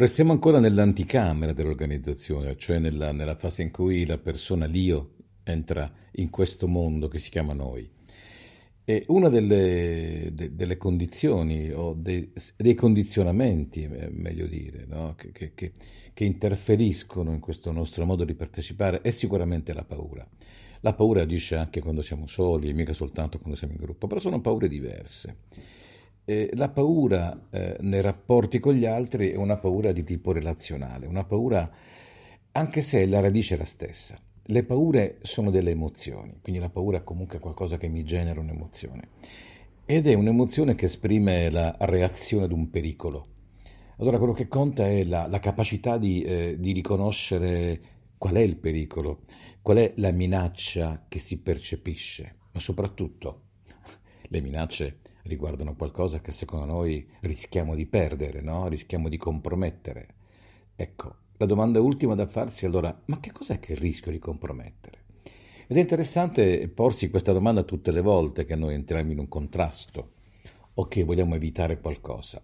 Restiamo ancora nell'anticamera dell'organizzazione, cioè nella, nella, fase in cui la persona, l'io, entra in questo mondo che si chiama noi. E una delle, de, delle condizioni, o dei, dei condizionamenti, eh, meglio dire, no? che, che, che, che interferiscono in questo nostro modo di partecipare è sicuramente la paura. La paura agisce anche quando siamo soli, e mica soltanto quando siamo in gruppo, però sono paure diverse. Eh, la paura eh, nei rapporti con gli altri è una paura di tipo relazionale, una paura anche se la radice è la stessa. Le paure sono delle emozioni, quindi la paura è comunque qualcosa che mi genera un'emozione. Ed è un'emozione che esprime la reazione ad un pericolo. Allora quello che conta è la, la capacità di, eh, di riconoscere qual è il pericolo, qual è la minaccia che si percepisce, ma soprattutto le minacce riguardano qualcosa che secondo noi rischiamo di perdere, no? rischiamo di compromettere. Ecco, la domanda ultima da farsi è allora, ma che cos'è che rischio di compromettere? Ed è interessante porsi questa domanda tutte le volte che noi entriamo in un contrasto o che vogliamo evitare qualcosa.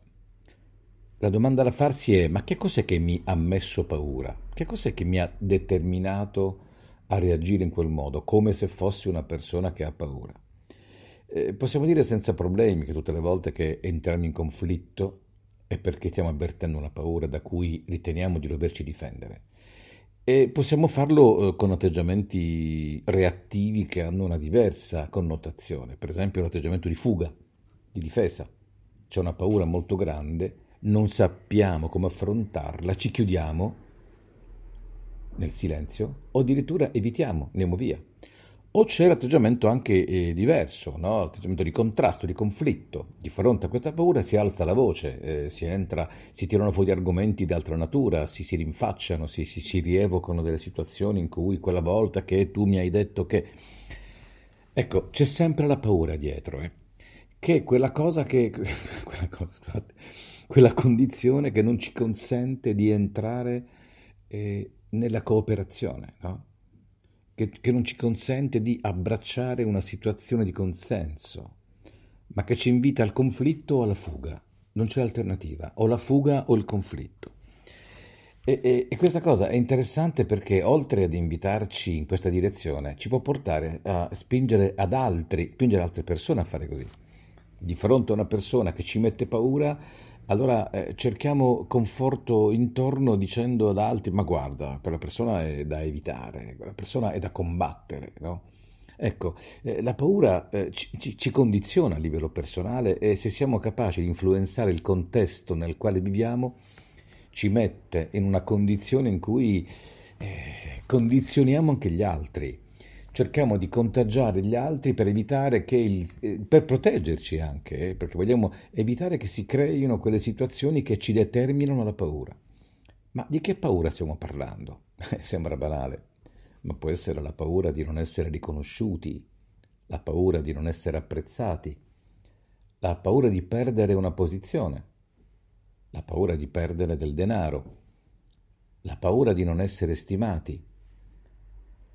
La domanda da farsi è, ma che cos'è che mi ha messo paura? Che cos'è che mi ha determinato a reagire in quel modo, come se fossi una persona che ha paura? Eh, possiamo dire senza problemi che tutte le volte che entriamo in conflitto è perché stiamo avvertendo una paura da cui riteniamo di doverci difendere. E possiamo farlo eh, con atteggiamenti reattivi che hanno una diversa connotazione, per esempio l'atteggiamento di fuga, di difesa. C'è una paura molto grande, non sappiamo come affrontarla, ci chiudiamo nel silenzio o addirittura evitiamo, andiamo via o c'è l'atteggiamento anche eh, diverso, no? atteggiamento di contrasto, di conflitto. Di fronte a questa paura si alza la voce, eh, si, entra, si tirano fuori argomenti di altra natura, si, si rinfacciano, si, si, si rievocano delle situazioni in cui quella volta che tu mi hai detto che... Ecco, c'è sempre la paura dietro, eh? che quella cosa che... quella, cosa, quella condizione che non ci consente di entrare eh, nella cooperazione, no? che, che non ci consente di abbracciare una situazione di consenso, ma che ci invita al conflitto o alla fuga. Non c'è alternativa, o la fuga o il conflitto. E, e, e, questa cosa è interessante perché oltre ad invitarci in questa direzione, ci può portare a spingere ad altri, spingere altre persone a fare così. Di fronte a una persona che ci mette paura, allora eh, cerchiamo conforto intorno dicendo ad altri, ma guarda, quella persona è da evitare, quella persona è da combattere, no? Ecco, eh, la paura eh, ci, ci, condiziona a livello personale e se siamo capaci di influenzare il contesto nel quale viviamo, ci mette in una condizione in cui eh, condizioniamo anche gli altri cerchiamo di contagiare gli altri per evitare che, il, eh, per proteggerci anche, eh, perché vogliamo evitare che si creino quelle situazioni che ci determinano la paura. Ma di che paura stiamo parlando? Sembra banale, ma può essere la paura di non essere riconosciuti, la paura di non essere apprezzati, la paura di perdere una posizione, la paura di perdere del denaro, la paura di non essere stimati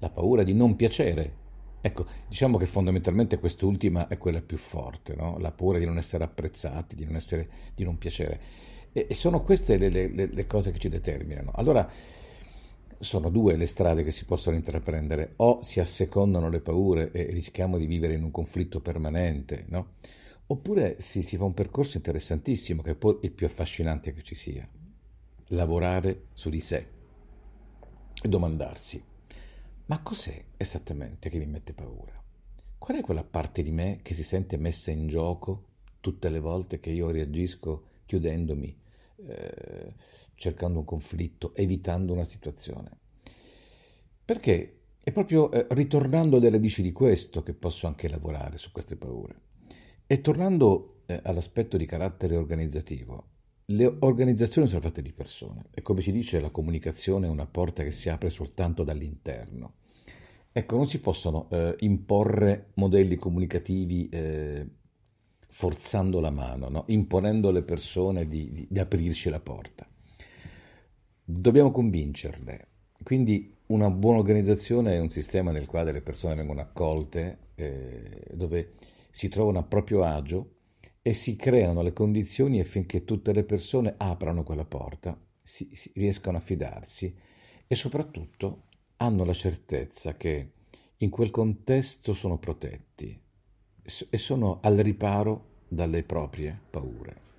la paura di non piacere. Ecco, diciamo che fondamentalmente quest'ultima è quella più forte, no? la paura di non essere apprezzati, di non, essere, di non piacere. E, e, sono queste le, le, le cose che ci determinano. Allora, sono due le strade che si possono intraprendere, o si assecondano le paure e rischiamo di vivere in un conflitto permanente, no? oppure si, si, fa un percorso interessantissimo, che è poi il più affascinante che ci sia, lavorare su di sé e domandarsi ma cos'è esattamente che mi mette paura? Qual è quella parte di me che si sente messa in gioco tutte le volte che io reagisco chiudendomi, eh, cercando un conflitto, evitando una situazione? Perché è proprio eh, ritornando alle radici di questo che posso anche lavorare su queste paure. E tornando eh, all'aspetto di carattere organizzativo, le organizzazioni sono fatte di persone e come ci dice la comunicazione è una porta che si apre soltanto dall'interno. Ecco, non si possono eh, imporre modelli comunicativi eh, forzando la mano, no? imponendo alle persone di, di, di, aprirci la porta. Dobbiamo convincerle. Quindi una buona organizzazione è un sistema nel quale le persone vengono accolte, eh, dove si trovano a proprio agio e si creano le condizioni affinché tutte le persone aprano quella porta, si, si riescano a fidarsi e soprattutto hanno la certezza che in quel contesto sono protetti e sono al riparo dalle proprie paure.